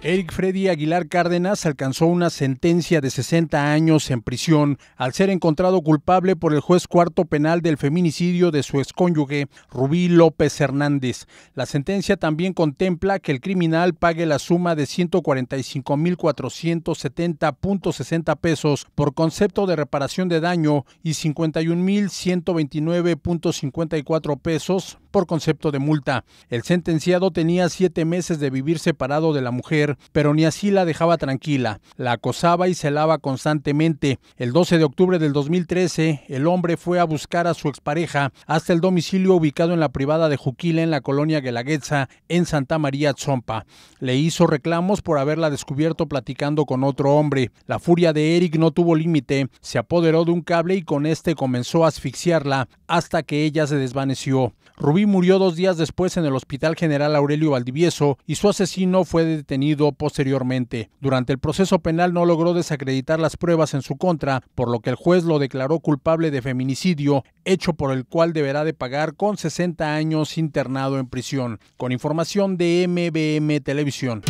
Eric Freddy Aguilar Cárdenas alcanzó una sentencia de 60 años en prisión al ser encontrado culpable por el juez cuarto penal del feminicidio de su excónyuge, Rubí López Hernández. La sentencia también contempla que el criminal pague la suma de 145.470.60 pesos por concepto de reparación de daño y 51.129.54 pesos por concepto de multa. El sentenciado tenía siete meses de vivir separado de la mujer pero ni así la dejaba tranquila. La acosaba y celaba constantemente. El 12 de octubre del 2013, el hombre fue a buscar a su expareja hasta el domicilio ubicado en la privada de Juquila en la colonia Guelaguetza, en Santa María Tzompa. Le hizo reclamos por haberla descubierto platicando con otro hombre. La furia de Eric no tuvo límite, se apoderó de un cable y con este comenzó a asfixiarla hasta que ella se desvaneció. Rubí murió dos días después en el Hospital General Aurelio Valdivieso y su asesino fue detenido posteriormente. Durante el proceso penal no logró desacreditar las pruebas en su contra, por lo que el juez lo declaró culpable de feminicidio, hecho por el cual deberá de pagar con 60 años internado en prisión. Con información de MBM Televisión.